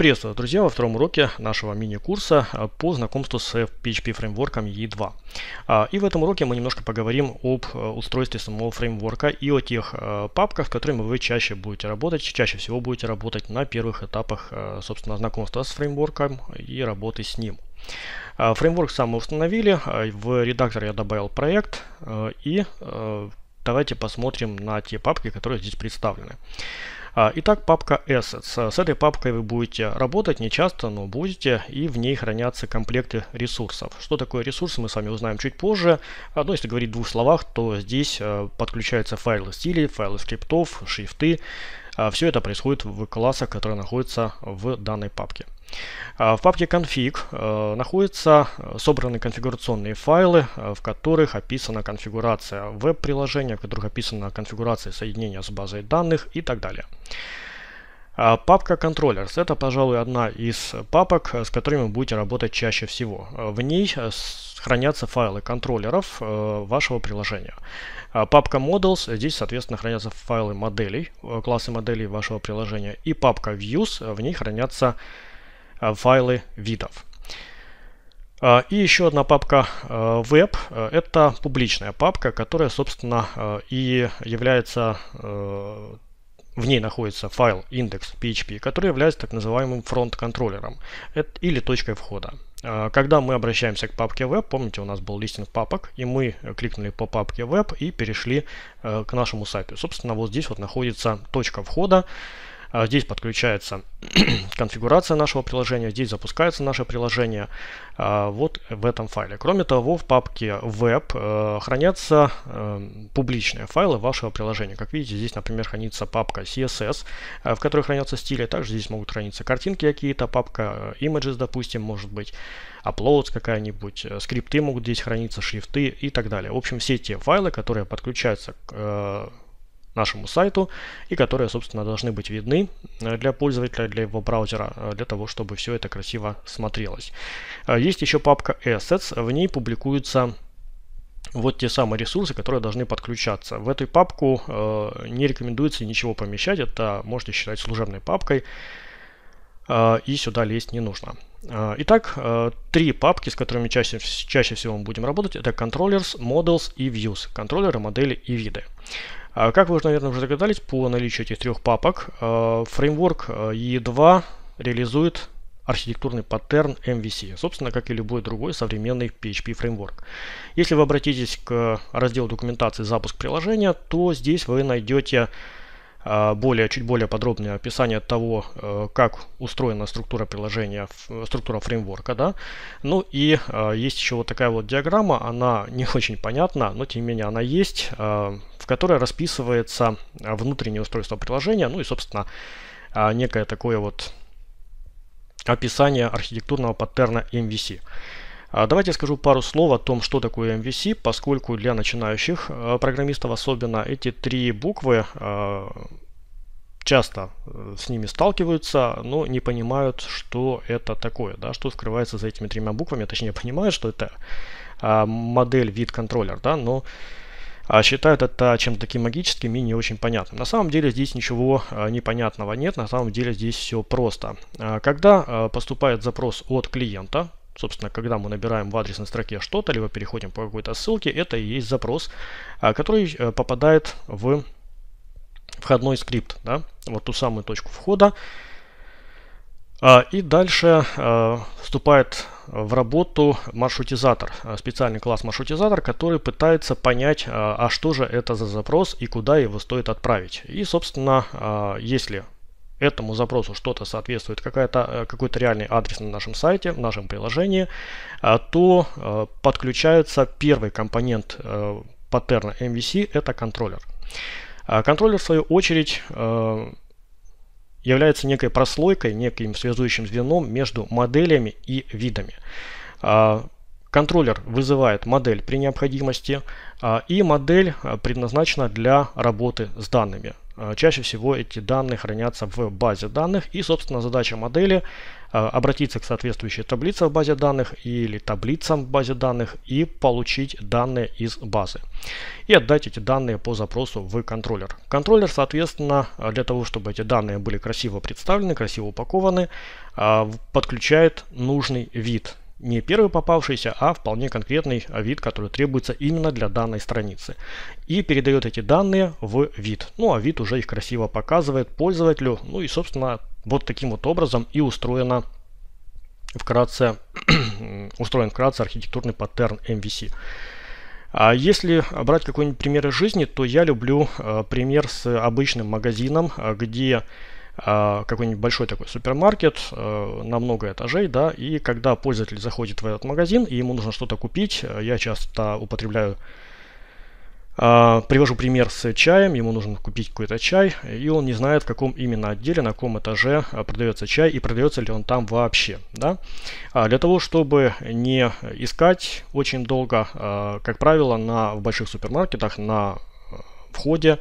Приветствую, друзья, во втором уроке нашего мини-курса э, по знакомству с PHP фреймворком E2. А, и в этом уроке мы немножко поговорим об э, устройстве самого фреймворка и о тех э, папках, с которыми вы чаще будете работать, чаще всего будете работать на первых этапах, собственно, знакомства с фреймворком и работы с ним. А, фреймворк сам мы установили, а, в редактор я добавил проект и давайте посмотрим на те папки, которые здесь представлены. А, итак, папка Assets. С этой папкой вы будете работать не часто, но будете, и в ней хранятся комплекты ресурсов. Что такое ресурсы, мы с вами узнаем чуть позже. А, но ну, если говорить в двух словах, то здесь а, подключаются файлы стилей, файлы скриптов, шрифты. Все это происходит в классах, которые находятся в данной папке. А, в папке config э, находятся э, собранные конфигурационные файлы, э, в которых описана конфигурация веб-приложения, в которых описана конфигурация соединения с базой данных и так далее. А, папка Controllers – это, пожалуй, одна из папок, с которыми вы будете работать чаще всего. В ней хранятся файлы контроллеров вашего приложения. А, папка Models – здесь, соответственно, хранятся файлы моделей, классы моделей вашего приложения. И папка Views – в ней хранятся а, файлы видов. А, и еще одна папка web. А, это публичная папка, которая, собственно, и является в ней находится файл index.php, который является так называемым фронт-контроллером э, или точкой входа. Когда мы обращаемся к папке web, помните, у нас был листинг папок, и мы кликнули по папке web и перешли э, к нашему сайту. Собственно, вот здесь вот находится точка входа, а здесь подключается конфигурация нашего приложения, здесь запускается наше приложение а, вот в этом файле. Кроме того, в папке Web э, хранятся э, публичные файлы вашего приложения. Как видите, здесь, например, хранится папка CSS, э, в которой хранятся стили. Также здесь могут храниться картинки какие-то, папка Images, допустим, может быть, Uploads какая-нибудь, скрипты могут здесь храниться, шрифты и так далее. В общем, все те файлы, которые подключаются к нашему сайту и которые, собственно, должны быть видны э, для пользователя, для его браузера, э, для того, чтобы все это красиво смотрелось. А есть еще папка Assets, в ней публикуются вот те самые ресурсы, которые должны подключаться. В эту папку э, не рекомендуется ничего помещать, это можете считать служебной папкой, э, и сюда лезть не нужно. итак, три папки, с которыми чаще, чаще всего мы будем работать, это Controllers, Models и Views. Контроллеры, модели и виды. А как вы, наверное, уже догадались, по наличию этих трех папок, э, фреймворк E2 э, реализует архитектурный паттерн MVC, собственно, как и любой другой современный PHP фреймворк. Если вы обратитесь к разделу документации «Запуск приложения», то здесь вы найдете а, более, чуть более подробное описание того, э, как устроена структура приложения, структура фреймворка. Да? Ну и а, есть еще вот такая вот диаграмма, она не очень понятна, но тем не менее она есть, а, в которой расписывается внутреннее устройство приложения, ну и собственно некое такое вот описание архитектурного паттерна MVC. А, давайте скажу пару слов о том, что такое MVC, поскольку для начинающих э, программистов особенно эти три буквы э, часто э, с ними сталкиваются, но не понимают, что это такое, да, что скрывается за этими тремя буквами, точнее понимают, что это а, модель вид контроллер, да, но а, считают это чем-то таким магическим и не очень понятным. На самом деле здесь ничего непонятного нет, на самом деле здесь все просто. Когда поступает запрос от клиента, Собственно, когда мы набираем в адресной строке что-то, либо переходим по какой-то ссылке, это и есть запрос, а, который э, попадает в входной скрипт, да, вот ту самую точку входа. А, и дальше а, вступает в работу маршрутизатор, специальный класс маршрутизатор, который пытается понять, а что же это за запрос и куда его стоит отправить. И, собственно, если этому запросу что-то соответствует, э, какой-то реальный адрес на нашем сайте, в нашем приложении, а, то э, подключается первый компонент э, паттерна MVC, это контроллер. А контроллер, в свою очередь, является некой прослойкой, неким связующим звеном между моделями и видами. А, контроллер вызывает модель при необходимости, и модель предназначена для работы с данными. А, чаще всего эти данные хранятся в базе данных и, собственно, задача модели а, обратиться к соответствующей таблице в базе данных или таблицам в базе данных и получить данные из базы. И отдать эти данные по запросу в контроллер. Контроллер, соответственно, для того, чтобы эти данные были красиво представлены, красиво упакованы, а, подключает нужный вид не первый попавшийся, а вполне конкретный вид, который требуется именно для данной страницы. И передает эти данные в вид. Ну а вид уже их красиво показывает пользователю. Ну и собственно вот таким вот образом и устроена вкратце, устроен вкратце архитектурный паттерн MVC. А если брать какой-нибудь пример из жизни, то я люблю э, пример с обычным магазином, э, где а, какой-нибудь большой такой супермаркет а, на много этажей, да, и когда пользователь заходит в этот магазин и ему нужно что-то купить, э, я часто употребляю а, Привожу пример с чаем. Ему нужно купить какой-то чай, и он не знает, в каком именно отделе, на каком этаже продается чай и продается ли он там вообще. Да? для того, чтобы не искать очень долго, как правило, на, в больших супермаркетах на э, входе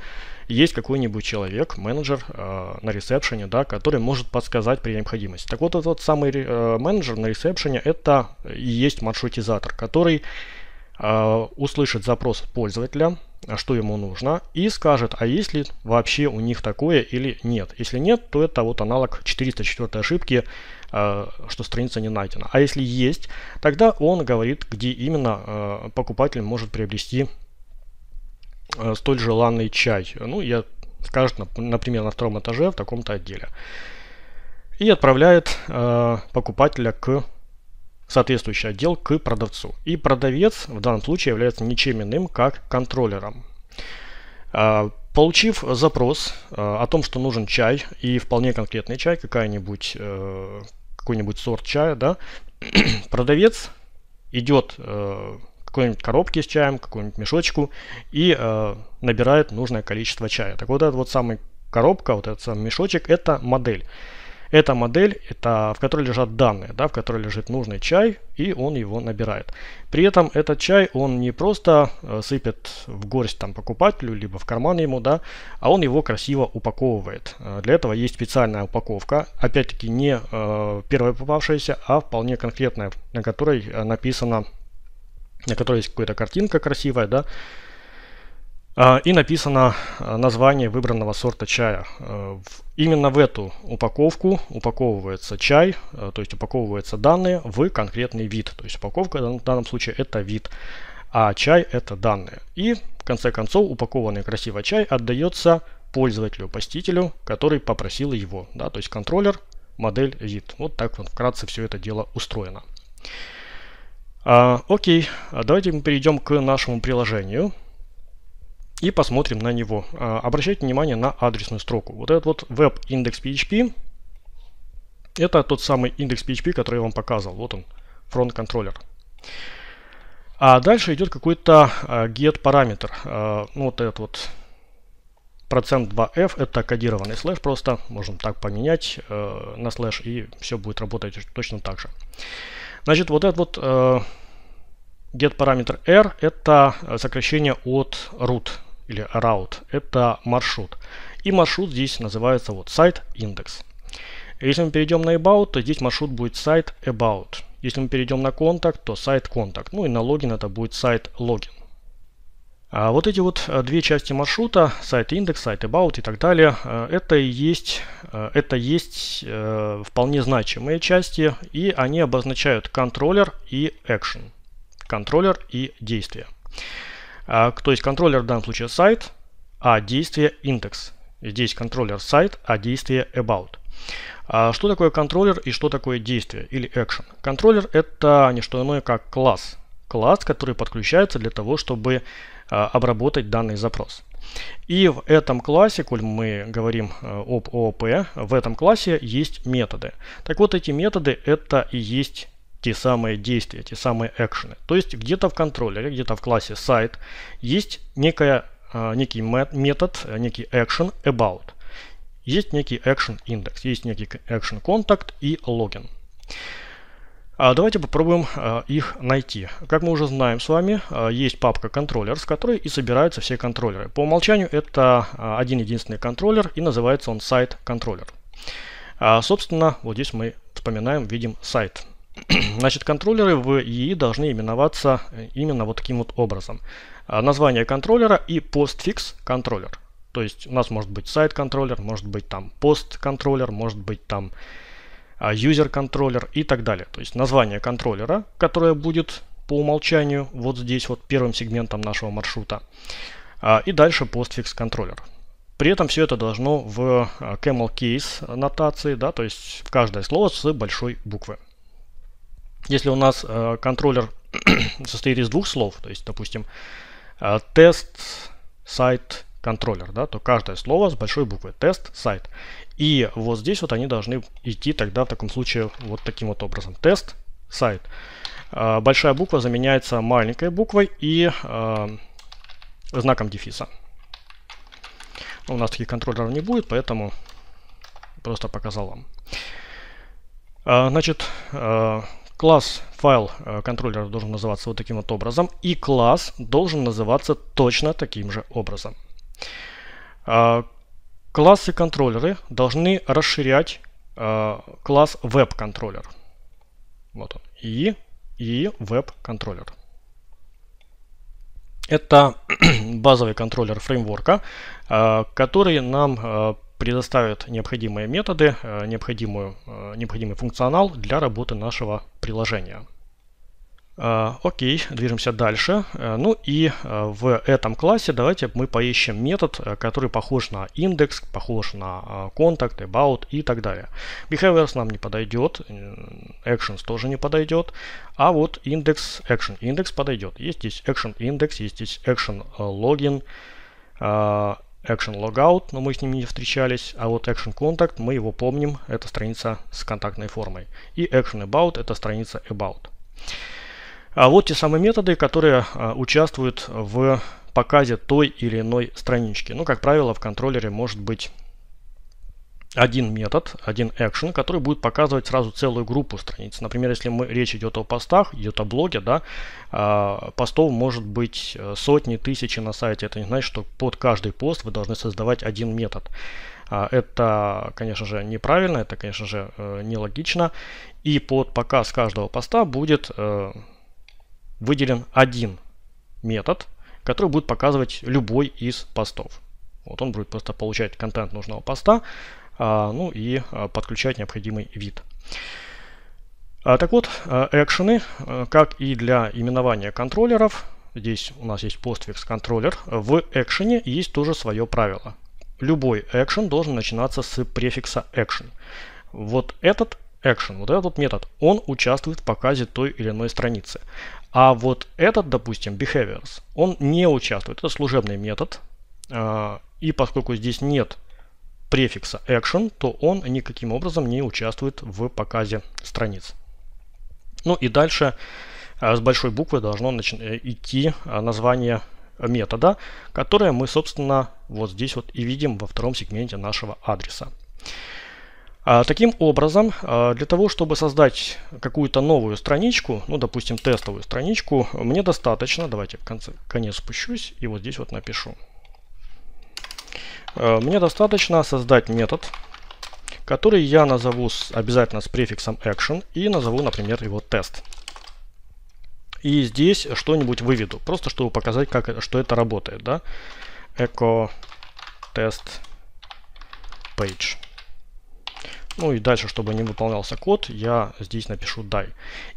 есть какой-нибудь человек, менеджер э, на ресепшене, да, который может подсказать при необходимости. Так вот, этот самый э, менеджер на ресепшене это и есть маршрутизатор, который э, услышит запрос пользователя, а что ему нужно, и скажет, а есть ли вообще у них такое или нет. Если нет, то это вот аналог 404 ошибки, э, что страница не найдена. А если есть, тогда он говорит, где именно э, покупатель может приобрести Э, столь желанный чай. Ну, я скажет, например, на втором этаже в таком-то отделе. И отправляет э, покупателя к соответствующий отдел к продавцу. И продавец в данном случае является ничем иным, как контроллером. Э, получив запрос э, о том, что нужен чай и вполне конкретный чай, какая-нибудь э, какой-нибудь сорт чая, да, продавец идет э, какой-нибудь коробке с чаем, какую-нибудь мешочку и э, набирает нужное количество чая. Так вот, эта вот самая коробка, вот этот самый мешочек, это модель. Это модель, это, в которой лежат данные, да, в которой лежит нужный чай, и он его набирает. При этом этот чай, он не просто э, сыпет в горсть там, покупателю, либо в карман ему, да, а он его красиво упаковывает. Э, для этого есть специальная упаковка, опять-таки не э, первая попавшаяся, а вполне конкретная, на которой э, написано на которой есть какая-то картинка красивая, да, а, и написано а, название выбранного сорта чая. А, именно в эту упаковку упаковывается чай, то есть упаковываются данные в конкретный вид. То есть упаковка в данном случае это вид, а чай это данные. И в конце концов упакованный красиво чай отдается пользователю, посетителю, который попросил его. Да, то есть контроллер, модель вид. Вот так вот вкратце все это дело устроено. А, окей, а давайте мы перейдем к нашему приложению и посмотрим на него. А, обращайте внимание на адресную строку. Вот этот вот веб индекс это тот самый индекс который я вам показывал. Вот он, фронт контроллер. А дальше идет какой-то а, get параметр. А, ну, вот этот вот процент 2f это кодированный слэш просто можем так поменять э, на слэш и все будет работать точно так же Значит, вот этот вот э, get параметр r это э, сокращение от root или route. Это маршрут. И маршрут здесь называется вот site index. Если мы перейдем на about, то здесь маршрут будет site about. Если мы перейдем на контакт, то site contact. Ну и на логин это будет site login. А вот эти вот э, две части маршрута, сайт индекс, сайт about и так далее, э, э, это есть, это есть вполне значимые части, и они обозначают контроллер и action. Контроллер и действие. А, то есть контроллер в данном случае сайт, а действие индекс. Здесь контроллер сайт, а действие about. А что такое контроллер и что такое действие или action? Контроллер это не что иное как класс, класс, который подключается для того, чтобы а, обработать данный запрос. И в этом классе, коль мы говорим э, об ООП, в этом классе есть методы. Так вот, эти методы это и есть те самые действия, те самые экшены. То есть где-то в контроллере, где-то в классе сайт есть некая, а, некий метод, э, некий action about. Есть некий action index, есть некий action contact и Login. А, давайте попробуем а, их найти. Как мы уже знаем с вами, а, есть папка контроллер, с которой и собираются все контроллеры. По умолчанию это один единственный контроллер и называется он сайт контроллер. Собственно, вот здесь мы вспоминаем, видим сайт. Значит, контроллеры в EE должны именоваться э, именно вот таким вот образом. Название контроллера и постфикс контроллер. То есть у нас может быть сайт контроллер, может быть там пост контроллер, может быть там user-контроллер а, и так далее. То есть название контроллера, которое будет по умолчанию вот здесь вот первым сегментом нашего маршрута. А, и дальше постфикс контроллер. При этом все это должно в а, camel case нотации, да, то есть каждое слово с большой буквы. Если у нас контроллер состоит из двух слов, то есть, допустим, тест, сайт, контроллер, да, то каждое слово с большой буквы тест сайт. И вот здесь вот они должны идти тогда в таком случае вот таким вот образом. Тест сайт. А, большая буква заменяется маленькой буквой и э, знаком дефиса. Ну, у нас таких контроллеров не будет, поэтому просто показал вам. Э, значит, э, класс файл контроллера должен называться вот таким вот образом, и класс должен называться точно таким же образом. А, Классы-контроллеры должны расширять а, класс веб-контроллер. Вот он. И, и веб-контроллер. Это базовый контроллер фреймворка, а, который нам предоставит необходимые методы, необходимую, необходимый функционал для работы нашего приложения. А, окей, движемся дальше. Э, ну и э, в этом классе давайте мы поищем метод, э, который похож на индекс, похож на контакт, about и так далее. Behaviors нам не подойдет, actions тоже не подойдет, а вот индекс, action индекс подойдет. Есть здесь action индекс, есть здесь action login, action logout, но мы с ними не встречались, а вот action contact, мы его помним, это страница с контактной формой. И action about, это страница about. А вот те самые методы, которые а, участвуют в показе той или иной странички. Ну, как правило, в контроллере может быть один метод, один action, который будет показывать сразу целую группу страниц. Например, если мы, речь идет о постах, идет о блоге, да, а, постов может быть э, сотни, тысячи на сайте. Это не значит, что под каждый пост вы должны создавать один метод. А, это, конечно же, неправильно, это, конечно же, э, нелогично. И под показ каждого поста будет э, выделен один метод, который будет показывать любой из постов. Вот он будет просто получать контент нужного поста, а, ну и а, подключать необходимый вид. А, так вот, экшены, как и для именования контроллеров, здесь у нас есть PostFix контроллер, в экшене есть тоже свое правило. Любой экшен должен начинаться с префикса action. Вот этот action, вот этот метод, он участвует в показе той или иной страницы. А вот этот, допустим, behaviors, он не участвует. Это служебный метод. А, и поскольку здесь нет префикса action, то он никаким образом не участвует в показе страниц. Ну и дальше а, с большой буквы должно э, идти а, название метода, которое мы, собственно, вот здесь вот и видим во втором сегменте нашего адреса. А, таким образом, а, для того, чтобы создать какую-то новую страничку, ну, допустим, тестовую страничку, мне достаточно, давайте в конце, конец спущусь и вот здесь вот напишу. А, мне достаточно создать метод, который я назову с, обязательно с префиксом action и назову, например, его тест. И здесь что-нибудь выведу, просто чтобы показать, как, что это работает. Да? Echo test page. Ну и дальше, чтобы не выполнялся код, я здесь напишу die.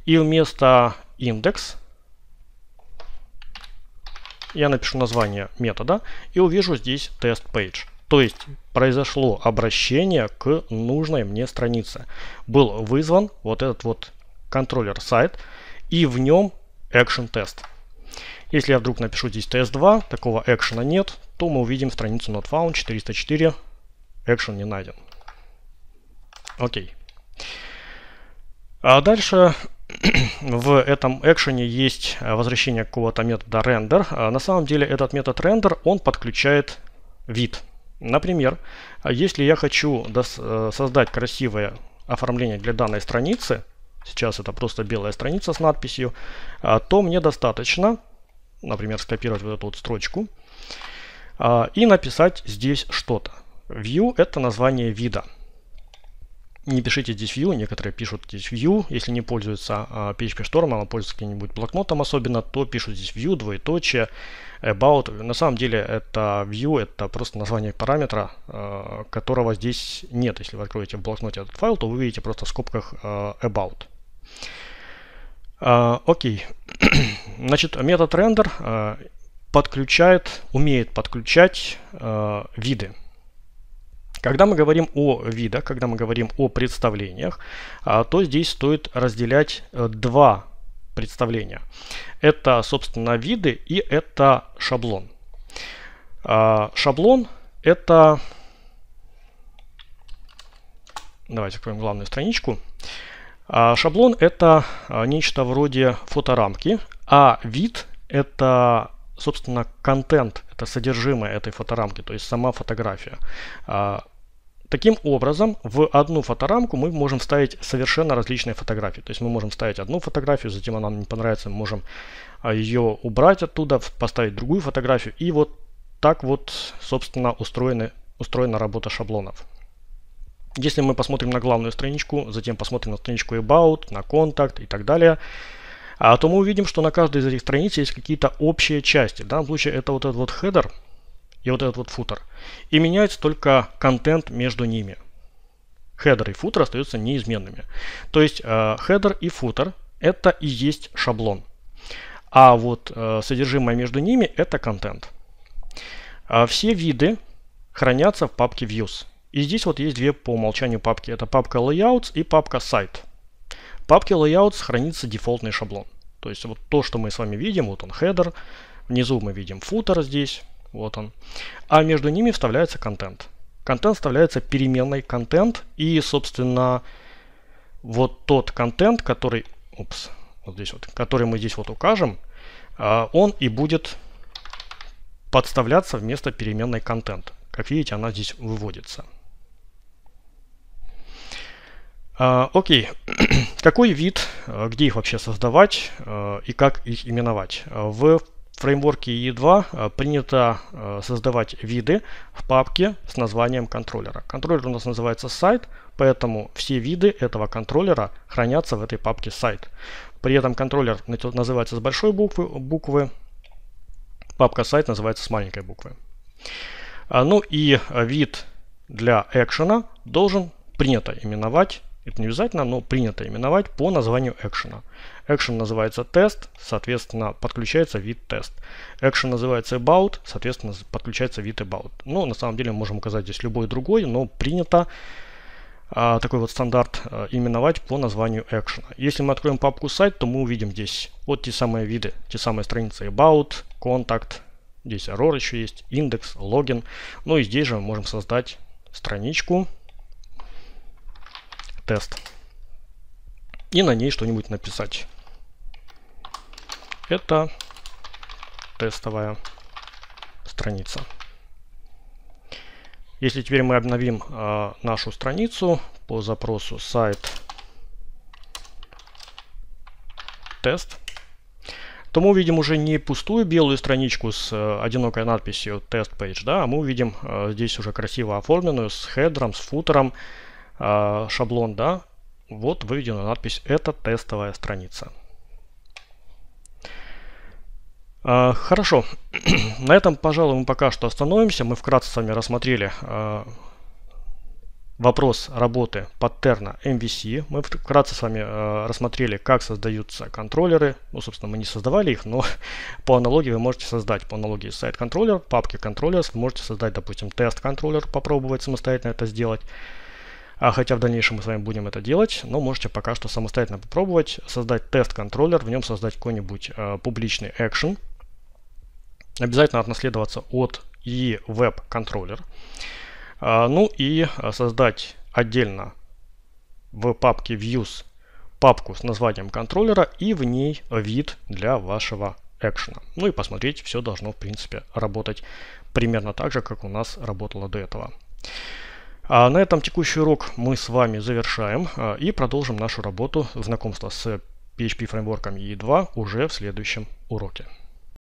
И вместо индекс я напишу название метода и увижу здесь test page. То есть произошло обращение к нужной мне странице. Был вызван вот этот вот контроллер сайт и в нем action test. Если я вдруг напишу здесь test2, такого экшена нет, то мы увидим страницу not found 404, action не найден. Окей. А дальше в этом экшене есть э, возвращение какого-то метода render. А на самом деле этот метод render, он подключает вид. Например, а если я хочу э, создать красивое оформление для данной страницы, сейчас это просто белая страница с надписью, а, то мне достаточно, например, скопировать вот эту вот строчку и написать здесь что-то. View – это название вида. Не пишите здесь view, некоторые пишут здесь view, если не пользуются PHP а, Storm, а пользуются каким-нибудь блокнотом особенно, то пишут здесь view, двоеточие, about. На самом деле это view, это просто название параметра, а, которого здесь нет. Если вы откроете в блокноте этот файл, то вы видите просто в скобках а, about. Окей. Okay. Значит, метод render подключает, умеет подключать виды. Когда мы говорим о видах, когда мы говорим о представлениях, а, то здесь стоит разделять э, два представления. Это, собственно, виды и это шаблон. А, шаблон это... Давайте откроем главную страничку. А, шаблон это нечто вроде фоторамки, а вид это, собственно, контент, это содержимое этой фоторамки, то есть сама фотография. Таким образом, в одну фоторамку мы можем вставить совершенно различные фотографии. То есть мы можем вставить одну фотографию, затем она нам не понравится, мы можем а, ее убрать оттуда, поставить другую фотографию. И вот так вот, собственно, устроены, устроена работа шаблонов. Если мы посмотрим на главную страничку, затем посмотрим на страничку About, на контакт и так далее, а то мы увидим, что на каждой из этих страниц есть какие-то общие части. В данном случае это вот этот вот хедер, и вот этот вот футер. И меняется только контент между ними. Хедер и футер остаются неизменными. То есть э, хедер и футер это и есть шаблон. А вот э, содержимое между ними это контент. А все виды хранятся в папке views. И здесь вот есть две по умолчанию папки. Это папка layouts и папка site. В папке layouts хранится дефолтный шаблон. То есть вот то, что мы с вами видим, вот он хедер, внизу мы видим футер здесь, вот он. А между ними вставляется контент. Контент вставляется переменной контент и, собственно, вот тот контент, который, упс, вот здесь вот, который мы здесь вот укажем, а, он и будет подставляться вместо переменной контент. Как видите, она здесь выводится. А, окей, okay. какой вид, э, где их вообще создавать э, и как их именовать? Э, в фреймворке E2 э, принято э, создавать виды в папке с названием контроллера. Контроллер у нас называется сайт, поэтому все виды этого контроллера хранятся в этой папке сайт. При этом контроллер называется с большой буквы, буквы папка сайт называется с маленькой буквы. А, ну и э, вид для экшена должен принято именовать это не обязательно, но принято именовать по названию экшена. Экшен называется тест, соответственно, подключается вид тест. Экшен называется about, соответственно, подключается вид about. Но ну, на самом деле можем указать здесь любой другой, но принято а, такой вот стандарт а, именовать по названию экшена. Если мы откроем папку сайт, то мы увидим здесь вот те самые виды, те самые страницы about, contact, здесь error еще есть, индекс, логин. Ну и здесь же мы можем создать страничку, тест. И на ней что-нибудь написать. Это тестовая страница. Если теперь мы обновим э, нашу страницу по запросу сайт тест, то мы увидим уже не пустую белую страничку с э, одинокой надписью тест page, да, а мы увидим э, здесь уже красиво оформленную с хедером, с футером, Э, шаблон, да, вот выведена надпись «Это тестовая страница». Э, хорошо, на этом, пожалуй, мы пока что остановимся. Мы вкратце с вами рассмотрели э, вопрос работы паттерна MVC. Мы вкратце с вами рассмотрели, как создаются контроллеры. Ну, собственно, мы не создавали их, но по аналогии вы можете создать. По аналогии сайт контроллер, папки контроллерс, вы можете создать, допустим, тест контроллер, попробовать самостоятельно это сделать. А хотя в дальнейшем мы с вами будем это делать, но можете пока что самостоятельно попробовать создать тест-контроллер, в нем создать какой-нибудь э, публичный action, Обязательно отнаследоваться от EWebController, Э, а, ну и э, создать отдельно в папке views папку с названием контроллера и в ней вид для вашего экшена. Ну и посмотреть, все должно в принципе работать примерно так же, как у нас работало до этого. А на этом текущий урок мы с вами завершаем а, и продолжим нашу работу знакомства с PHP фреймворком E2 уже в следующем уроке.